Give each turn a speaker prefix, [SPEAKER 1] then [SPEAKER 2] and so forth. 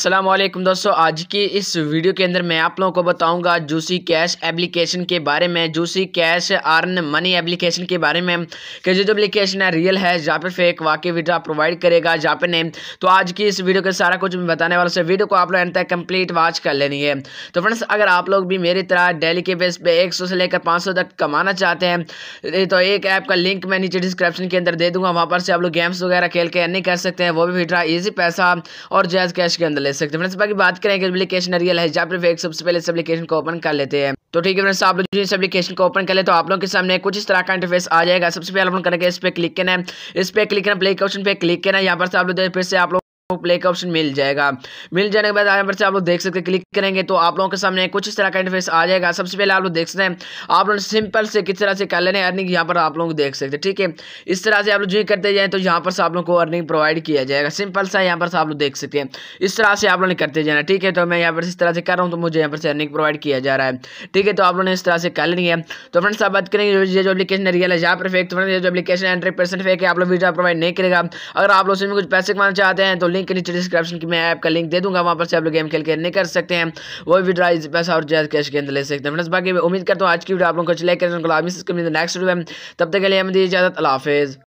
[SPEAKER 1] असलम दोस्तों आज की इस वीडियो के अंदर मैं आप लोगों को बताऊंगा जूसी कैश एप्लीकेशन के बारे में Juicy Cash Earn Money application के बारे में कि जो एप्लीकेशन है रियल है जहाँ पे फेक वाकई विड्रा प्रोवाइड करेगा जहाँ पे नहीं तो आज की इस वीडियो के सारा कुछ मैं बताने वाला से वीडियो को आप लोग एंड तक कंप्लीट वॉच कर लेनी है तो फ्रेंड्स अगर आप लोग भी मेरी तरह डेली के बेस पर एक से लेकर पाँच तक कमाना चाहते हैं तो एक ऐप का लिंक मैं नीचे डिस्क्रिप्शन के अंदर दे दूँगा वहाँ पर से आप लोग गेम्स वगैरह खेल के अर्निंग कर सकते हैं वो भी विड्रा ईजी पैसा और जैज़ कैश के अंदर ले सकते हैं फ्रेंड्स बाकी बात करें कि एप्लीकेशन रियल है जहाँ पर सबसे पहले इस एप्लीकेशन को ओपन कर लेते हैं तो ठीक है फ्रेंड्स आप लोग इस एप्लीकेशन को ओपन कर ले तो आप लोगों के सामने कुछ इस तरह का इंटरफेस आ जाएगा सबसे पहले ओपन करके इस पर क्लिक करना है इस पर क्लिक करना प्ले ऑप्शन पे क्लिक करना है यहाँ पर आप लोग फिर से आप लोग प्ले का ऑप्शन मिल जाएगा मिल जाने के बाद यहाँ पर से आप लोग देख सकते हैं क्लिक करेंगे तो आप लोगों के सामने कुछ इस तरह का इंटरफेस आ जाएगा सबसे पहले आप लोग देख सकते हैं आप लोग सिंपल से किस तरह से कर लेने अर्निंग यहाँ पर आप लोग देख सकते हैं ठीक है इस तरह से आप लोग जो करते जाए तो यहाँ पर से आप लोग को अर्निंग प्रोवाइड किया जाएगा सिंपल सा यहाँ पर आप लोग देख सकते हैं इस तरह से आप लोग करते जाना ठीक है तो मैं यहाँ पर इस तरह से कर रहा हूँ तो मुझे यहाँ पर से अर्निंग प्रोवाइड किया जा रहा है ठीक है तो आप लोगों ने इस तरह से कर लेनी है तो फ्रेंड्स आप बात करेंगे ये जो एप्लीकेशन रियल है यहाँ पर फेक तो फ्रेंड्स ये जो एप्लीकेशन है हंड्रेड परसेंट फेक है आप लोग वीडियो प्रोवाइड नहीं करेगा अगर आप लोग उसमें कुछ पैसे कमाना चाहते हैं तो लिंक लिंक के नीचे डिस्क्रिप्शन की मैं ऐप का लिंक दे दूंगा वहाँ पर से आप लोग गेम खेल के नहीं कर सकते हैं वो विड्रा पैसा और जैसे कैश के अंदर ले सकते हैं फ्रेंड्स बाकी उम्मीद करता हूँ आज की वीडियो आप लोगों को चले लाइक करें नेक्स्ट वीडियो में तब तक के लिए हमें दी इजाजत अलाफेज